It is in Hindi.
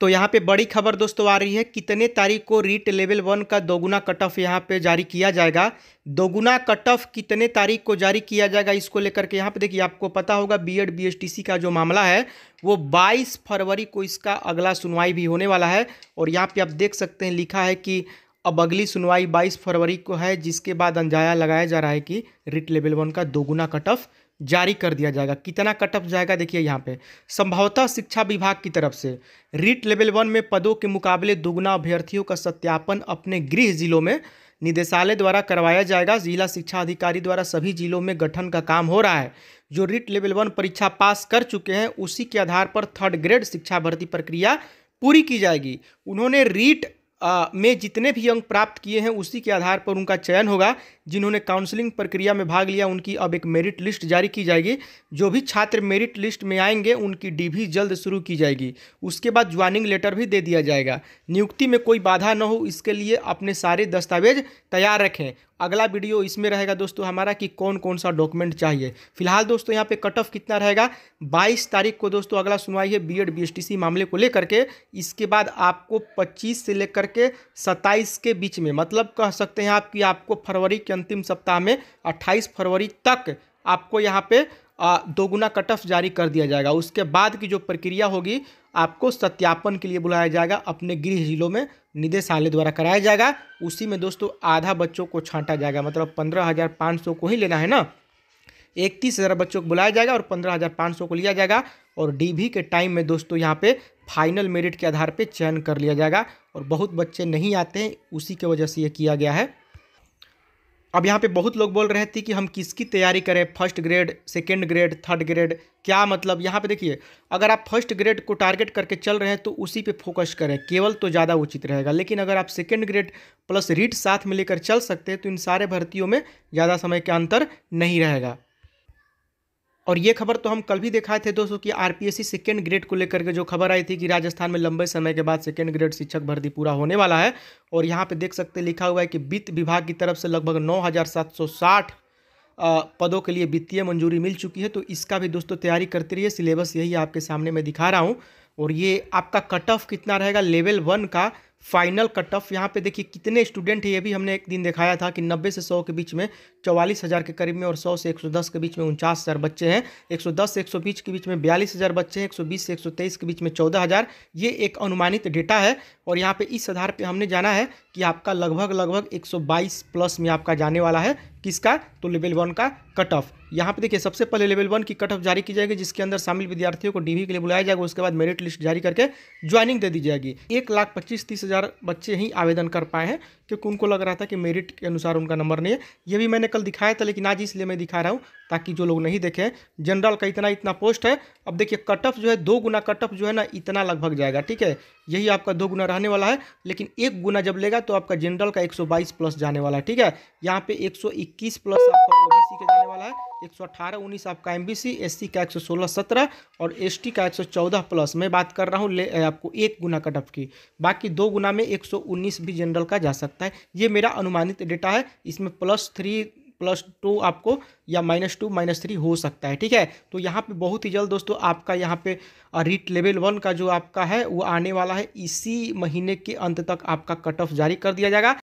तो यहाँ पे बड़ी खबर दोस्तों आ रही है कितने तारीख को रीट लेवल वन का दोगुना कट ऑफ यहाँ पे जारी किया जाएगा दोगुना कट ऑफ कितने तारीख को जारी किया जाएगा इसको लेकर के यहाँ पे देखिए आपको पता होगा बीएड बीएसटीसी का जो मामला है वो 22 फरवरी को इसका अगला सुनवाई भी होने वाला है और यहाँ पे आप देख सकते हैं लिखा है कि अब अगली सुनवाई बाईस फरवरी को है जिसके बाद अंजाया लगाया जा रहा है कि रिट लेवल वन का दोगुना कट ऑफ जारी कर दिया जाएगा कितना कट ऑफ जाएगा देखिए यहाँ पे संभवतः शिक्षा विभाग की तरफ से रीट लेवल वन में पदों के मुकाबले दोगुना अभ्यर्थियों का सत्यापन अपने गृह जिलों में निदेशालय द्वारा करवाया जाएगा जिला शिक्षा अधिकारी द्वारा सभी जिलों में गठन का काम हो रहा है जो रीट लेवल वन परीक्षा पास कर चुके हैं उसी के आधार पर थर्ड ग्रेड शिक्षा भर्ती प्रक्रिया पूरी की जाएगी उन्होंने रीट में जितने भी अंक प्राप्त किए हैं उसी के आधार पर उनका चयन होगा जिन्होंने काउंसलिंग प्रक्रिया में भाग लिया उनकी अब एक मेरिट लिस्ट जारी की जाएगी जो भी छात्र मेरिट लिस्ट में आएंगे उनकी डीवी जल्द शुरू की जाएगी उसके बाद ज्वाइनिंग लेटर भी दे दिया जाएगा नियुक्ति में कोई बाधा न हो इसके लिए अपने सारे दस्तावेज तैयार रखें अगला वीडियो इसमें रहेगा दोस्तों हमारा कि कौन कौन सा डॉक्यूमेंट चाहिए फिलहाल दोस्तों यहाँ पे कट ऑफ कितना रहेगा 22 तारीख को दोस्तों अगला सुनवाई है बीएड बीएसटीसी मामले को लेकर के इसके बाद आपको 25 से लेकर के 27 के बीच में मतलब कह सकते हैं आप कि आपको फरवरी के अंतिम सप्ताह में 28 फरवरी तक आपको यहाँ पे दोगुना कट ऑफ जारी कर दिया जाएगा उसके बाद की जो प्रक्रिया होगी आपको सत्यापन के लिए बुलाया जाएगा अपने गृह जिलों में निदेशालय द्वारा कराया जाएगा उसी में दोस्तों आधा बच्चों को छांटा जाएगा मतलब पंद्रह हज़ार पाँच सौ को ही लेना है ना इकतीस हज़ार बच्चों को बुलाया जाएगा और पंद्रह हज़ार पाँच सौ को लिया जाएगा और डी के टाइम में दोस्तों यहाँ पे फाइनल मेरिट के आधार पर चयन कर लिया जाएगा और बहुत बच्चे नहीं आते हैं उसी के वजह से ये किया गया है अब यहाँ पे बहुत लोग बोल रहे थे कि हम किसकी तैयारी करें first grade second grade third grade क्या मतलब यहाँ पे देखिए अगर आप फर्स्ट ग्रेड को टारगेट करके चल रहे हैं तो उसी पे फोकस करें केवल तो ज़्यादा उचित रहेगा लेकिन अगर आप सेकेंड ग्रेड प्लस रीट साथ में लेकर चल सकते हैं तो इन सारे भर्तियों में ज़्यादा समय का अंतर नहीं रहेगा और ये खबर तो हम कल भी दिखाए थे दोस्तों कि आरपीएससी सेकेंड ग्रेड को लेकर के जो खबर आई थी कि राजस्थान में लंबे समय के बाद सेकेंड ग्रेड शिक्षक भर्ती पूरा होने वाला है और यहाँ पे देख सकते लिखा हुआ है कि वित्त विभाग की तरफ से लगभग 9,760 पदों के लिए वित्तीय मंजूरी मिल चुकी है तो इसका भी दोस्तों तैयारी करते रहिए सिलेबस यही आपके सामने मैं दिखा रहा हूँ और ये आपका कट ऑफ कितना रहेगा लेवल वन का फाइनल कट ऑफ यहाँ पे देखिए कितने स्टूडेंट है ये भी हमने एक दिन दिखाया था कि 90 से 100 के बीच में चौवालीस हज़ार के करीब में और सौ से एक सौ दस के बीच में उनचास हज़ार बच्चे हैं एक सौ दस से एक सौ बीस के बीच में बयालीस हज़ार बच्चे हैं एक सौ बीस से एक सौ तेईस के बीच में चौदह हज़ार ये एक अनुमानित डेटा है और यहाँ पे इस आधार पे हमने जाना है कि आपका लगभग लगभग 122 प्लस में आपका जाने वाला है किसका तो लेवल वन का कट ऑफ यहाँ पे देखिए सबसे पहले लेवल वन की कट ऑफ जारी की जाएगी जिसके अंदर शामिल विद्यार्थियों को डीवी के लिए बुलाया जाएगा उसके बाद मेरिट लिस्ट जारी करके ज्वाइनिंग दे दी जाएगी एक लाख पच्चीस तीस हज़ार बच्चे ही आवेदन कर पाए हैं क्योंकि उनको लग रहा था कि मेरिट के अनुसार उनका नंबर नहीं है ये भी मैंने कल दिखाया था लेकिन आज इसलिए मैं दिखा रहा हूँ ताकि जो लोग नहीं देखें जनरल का इतना इतना पोस्ट है अब देखिए कट ऑफ जो है दो गुना कट ऑफ जो है ना इतना लगभग जाएगा ठीक है यही आपका दो गुना रहने वाला है लेकिन एक गुना जब लेगा तो आपका जनरल का 122 प्लस जाने वाला है ठीक है यहाँ पे 121 प्लस आपका ओबीसी के जाने वाला है 118 19 आपका एम बी का 116 17 और एस का 114 प्लस मैं बात कर रहा हूँ आपको एक गुना कट ऑफ की बाकी दो गुना में 119 भी जनरल का जा सकता है ये मेरा अनुमानित डेटा है इसमें प्लस थ्री प्लस टू आपको या माइनस टू माइनस थ्री हो सकता है ठीक है तो यहाँ पे बहुत ही जल्द दोस्तों आपका यहाँ पे रीट लेवल वन का जो आपका है वो आने वाला है इसी महीने के अंत तक आपका कट ऑफ जारी कर दिया जाएगा